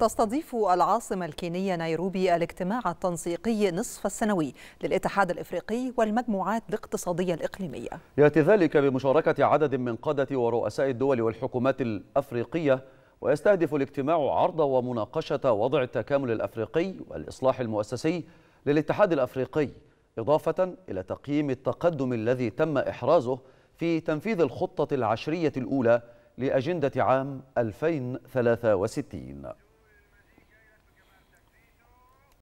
تستضيف العاصمة الكينية نيروبي الاجتماع التنسيقي نصف السنوي للاتحاد الإفريقي والمجموعات الاقتصادية الإقليمية يأتي ذلك بمشاركة عدد من قادة ورؤساء الدول والحكومات الأفريقية ويستهدف الاجتماع عرض ومناقشة وضع التكامل الأفريقي والإصلاح المؤسسي للاتحاد الأفريقي إضافة إلى تقييم التقدم الذي تم إحرازه في تنفيذ الخطة العشرية الأولى لأجندة عام 2063